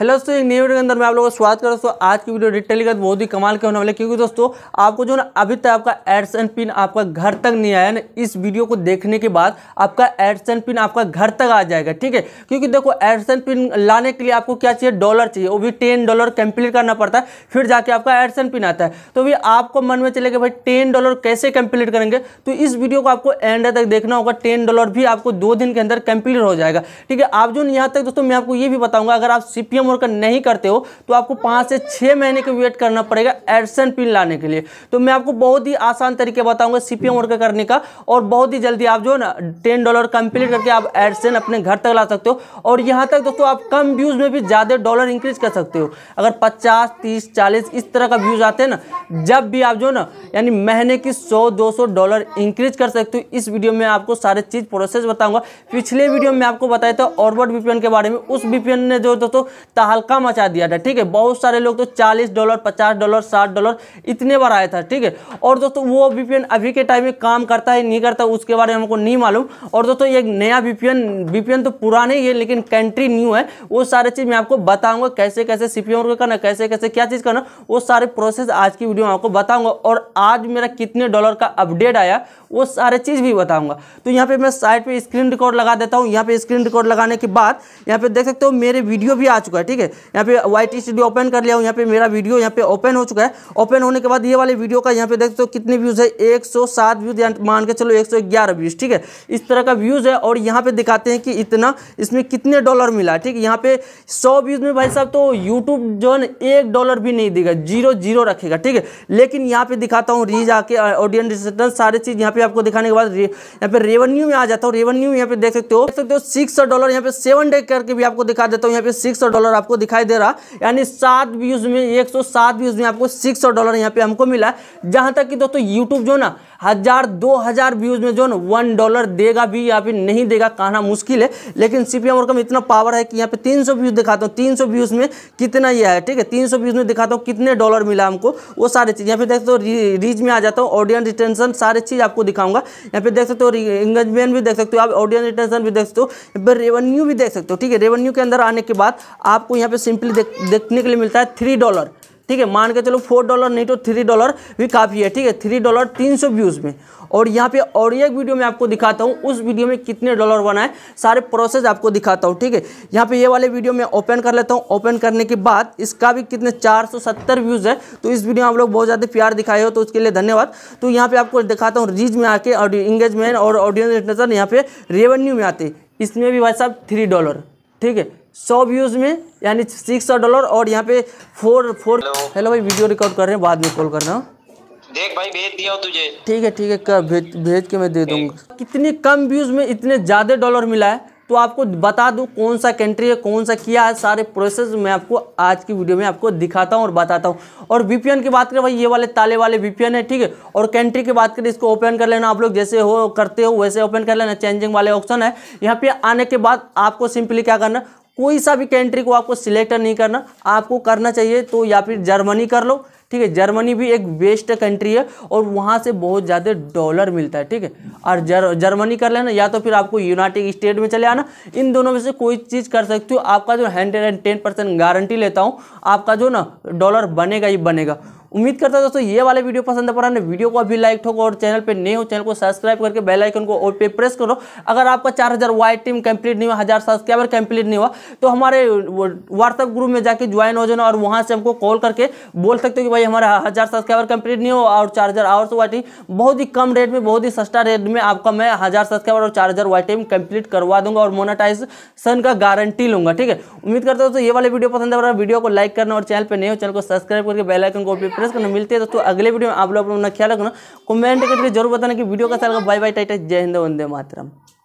hello दोस्तों एक new video के अंदर मैं आप लोगों का स्वागत करता दोस्तों आज की वीडियो डिटेलिंग बहुत ही कमाल के होने वाले क्योंकि दोस्तों आपको जो ना अभी तक आपका एड्स एंड पिन आपका घर तक नहीं आया ना इस वीडियो को देखने के बाद आपका एड्स एंड पिन आपका घर तक आ जाएगा ठीक है क्योंकि देखो एड्स एंड पिन लाने के लिए आपको क्या चाहिए डॉलर चाहिए वो भी टेन डॉलर कंप्लीट करना पड़ता है फिर जाके आपका एड्स एंड पिन आता है तो भी आपको मन में चलेगा भाई टेन डॉलर कैसे कंप्लीट करेंगे तो इस वीडियो को आपको एंड तक देखना होगा टेन डॉलर भी आपको दो दिन के अंदर कंप्लीट हो जाएगा ठीक है आप जो यहाँ तक दोस्तों मैं आपको ये भी बताऊँगा अगर आप सी होमवर्क नहीं करते हो तो आपको पाँच से छः महीने का वेट करना पड़ेगा एडसन पिन लाने के लिए तो मैं आपको बहुत ही आसान तरीके बताऊँगा सी पी वर्क करने का और बहुत ही जल्दी आप जो है ना टेन डॉलर कंप्लीट करके आप एडसन अपने घर तक ला सकते हो और यहाँ तक दोस्तों आप कम व्यूज़ में भी ज़्यादा डॉलर इंक्रीज कर सकते हो अगर पचास तीस चालीस इस तरह का व्यूज़ आते हैं ना जब भी आप जो ना यानी महीने की सौ दो सौ डॉलर इंक्रीज कर सकते हो इस वीडियो में आपको सारे चीज़ प्रोसेस बताऊंगा पिछले वीडियो में आपको बताया था ऑर्बर्ट वीपीएन के बारे में उस वीपीएन ने जो दोस्तों तहलका मचा दिया था ठीक है बहुत सारे लोग तो चालीस डॉलर पचास डॉलर साठ डॉलर इतने बार आया था ठीक है और दोस्तों वो वीपीएन अभी के टाइम में काम करता है नहीं करता उसके बारे में हमको नहीं मालूम और दोस्तों एक नया वीपीएन वीपीएन तो पुराने ही है लेकिन कंट्री न्यू है वो सारे चीज़ मैं आपको बताऊंगा कैसे कैसे सीपीएम को करना कैसे कैसे क्या चीज़ करना वो सारे प्रोसेस आज की वीडियो में आपको बताऊंगा और आज मेरा कितने डॉलर का अपडेट आया वो सारे चीज़ भी बताऊंगा तो यहाँ पे मैं साइड पे स्क्रीन रिकॉर्ड लगा देता हूँ यहाँ पे स्क्रीन रिकॉर्ड लगाने के बाद यहाँ पे देख सकते हो मेरे वीडियो भी आ चुका है ठीक है यहाँ पे वाई टी स्टूडियो ओपन कर लिया हूँ यहाँ पे मेरा वीडियो यहाँ पे ओपन हो चुका है ओपन होने के बाद ये वाले वीडियो का यहाँ पे देखते हो कितने व्यूज़ है एक व्यूज मान के चलो एक व्यूज़ ठीक है इस तरह का व्यूज़ है और यहाँ पे दिखाते हैं कि इतना इसमें कितने डॉलर मिला ठीक है यहाँ पे सौ व्यूज़ में भाई साहब तो यूट्यूब जो है एक डॉलर भी नहीं देगा जीरो जीरो रखेगा ठीक है लेकिन यहाँ पे दिखाता हूँ रीज आके ऑडियंस सारे चीज़ यहाँ पे आपको दिखाने के बाद यहाँ पे रेवेन्यू में आ जाता हूँ रेवेन्यू यहाँ पे देख सकते हो देख सकते हो सिक्स डॉलर यहाँ पे सेवन डे करके भी आपको दिखा देता हूँ यहाँ पे सिक्स डॉलर आपको दिखाई दे रहा यानी सात व्यूज़ में एक सौ सात व्यूज़ में आपको सिक्स सौ डॉलर यहाँ पे हमको मिला जहां तक कि दोस्तों यूट्यूब जो ना हज़ार दो हज़ार व्यूज़ में जो ना वन डॉलर देगा भी या फिर नहीं देगा कहना मुश्किल है लेकिन सीपीएम और कम इतना पावर है कि यहाँ पे तीन सौ व्यूज़ दिखाता हूँ तीन सौ व्यूज़ में कितना यह है ठीक है तीन सौ व्यूज़ में दिखाता हूँ कितने डॉलर मिला हमको वो सारी चीज़ यहाँ पे देख सकते हो रीच में आ जाता हूँ ऑडियंस रिटेंशन सारी चीज़ आपको दिखाऊंगा यहाँ पे देख सकते हो इंगेजमेंट भी देख सकते हो आप ऑडियंस रिटेंशन भी देख सकते हो रेवेन्यू भी देख सकते हो ठीक है रेवेन्यू के अंदर आने के बाद आप आपको यहाँ पे सिंपली देख देखने के लिए मिलता है थ्री डॉलर ठीक है मान के चलो फोर डॉलर नहीं तो थ्री डॉलर भी काफ़ी है ठीक है थ्री डॉलर तीन सौ व्यूज़ में और यहाँ पे और एक वीडियो में आपको दिखाता हूँ उस वीडियो में कितने डॉलर बना है सारे प्रोसेस आपको दिखाता हूँ ठीक है यहाँ पे ये वाले वीडियो में ओपन कर लेता हूँ ओपन करने के बाद इसका भी कितने 470 व्यूज़ है तो इस वीडियो में आप लोग बहुत ज़्यादा प्यार दिखाए हो तो उसके लिए धन्यवाद तो यहाँ पर आपको दिखाता हूँ रीज में आके इंगेजमेंट और ऑडियंस इंटरनेशन यहाँ पे रेवेन्यू में आते इसमें भी भाई साहब थ्री डॉलर ठीक है सौ व्यूज़ में यानी सिक्स सौ डॉलर और यहाँ पे फोर फोर हेलो भाई वीडियो रिकॉर्ड कर रहे हैं बाद में कॉल कर रहा हूँ देख भाई भेज दिया तुझे ठीक है ठीक है कर भेज भेज के मैं दे दूंगा कितने कम व्यूज़ में इतने ज़्यादा डॉलर मिला है तो आपको बता दूं कौन सा कंट्री है कौन सा किया है सारे प्रोसेस मैं आपको आज की वीडियो में आपको दिखाता हूं और बताता हूं और वीपीएन की बात करें भाई ये वाले ताले वाले वीपीएन है ठीक है और कंट्री की बात करें इसको ओपन कर लेना आप लोग जैसे हो करते हो वैसे ओपन कर लेना चेंजिंग वाले ऑप्शन है यहाँ पे आने के बाद आपको सिंपली क्या करना कोई सा भी कंट्री को आपको सिलेक्ट नहीं करना आपको करना चाहिए तो या फिर जर्मनी कर लो ठीक है जर्मनी भी एक बेस्ट कंट्री है और वहाँ से बहुत ज़्यादा डॉलर मिलता है ठीक है और जर, जर्मनी कर लेना या तो फिर आपको यूनाइटेड स्टेट में चले आना इन दोनों में से कोई चीज़ कर सकते हो आपका जो hundred and ten percent guarantee लेता हूँ आपका जो ना डॉलर बनेगा ही बनेगा उम्मीद करता हूँ तो दोस्तों ये वाले वीडियो पसंद है पर वीडियो को अभी लाइक ठोको और चैनल पे नए हो चैनल को सब्सक्राइब करके बेल आइकन को और पे प्रेस करो अगर आपका 4000 हज़ार वाइट टीम कंप्लीट नहीं हुआ हज़ार सब्सक्राइबर कंप्लीट नहीं हुआ तो हमारे व्हाट्सअप ग्रुप में जाके ज्वाइन हो जाना और वहाँ से हमको कॉल करके बोल सकते हो कि भाई हमारा हज़ार सब्सक्राइबर कंप्लीट नहीं हो और चार हज़ार आवर्स वाइट टीम बहुत ही कम रेट में बहुत ही सस्ता रेट में आपका मैं हज़ार सब्सक्राइबर और चार हज़ार वाइट टीम कंप्लीट करवा दूंगा और मोनाटाइजेशन का गारंटी लूंगा ठीक है उम्मीद करता हूँ तो ये वाले वीडियो पसंद रहा है वीडियो को लाइक करना और चैनल पर नहीं हो चैनल को सब्सक्राइब करके बेलाइकन को भी एक्सप्रेस करना मिलते हैं दोस्तों अगले वीडियो में आप लोग अपना ख्याल रखना कमेंट करके जरूर बताना कि वीडियो कैसा लगा बाय बाय टाइटा जय हिंद वंदे मातरम